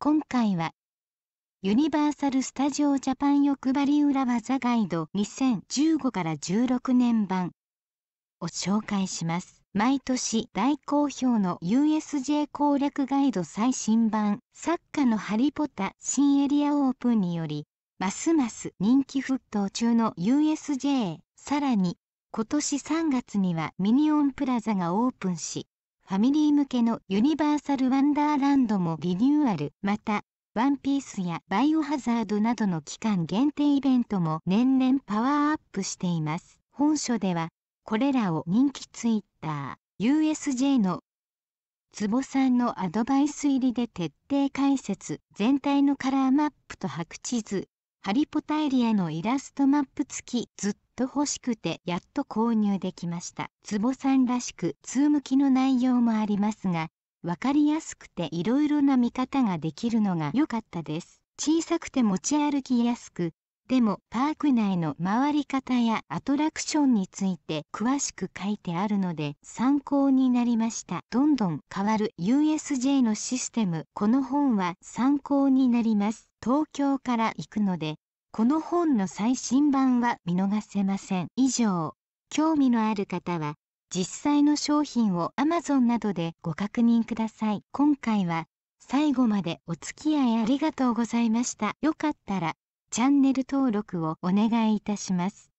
今回はユニバーサル・スタジオ・ジャパン欲張り裏技ガイド2015から16年版を紹介します。毎年大好評の USJ 攻略ガイド最新版作家のハリポタ新エリアオープンによりますます人気沸騰中の USJ さらに今年3月にはミニオンプラザがオープンしファミリー向けのユニバーサルワンダーランドもリニューアルまたワンピースやバイオハザードなどの期間限定イベントも年々パワーアップしています本書ではこれらを人気ツイッター USJ の坪さんのアドバイス入りで徹底解説全体のカラーマップと白地図ハリポタエリアのイラストマップ付きずっと欲しくてやっと購入できました坪さんらしくー向きの内容もありますが分かりやすくていろいろな見方ができるのが良かったです小さくて持ち歩きやすくでもパーク内の回り方やアトラクションについて詳しく書いてあるので参考になりましたどんどん変わる USJ のシステムこの本は参考になります東京から行くのでこの本の最新版は見逃せません以上興味のある方は実際の商品を Amazon などでご確認ください今回は最後までお付き合いありがとうございましたよかったらチャンネル登録をお願いいたします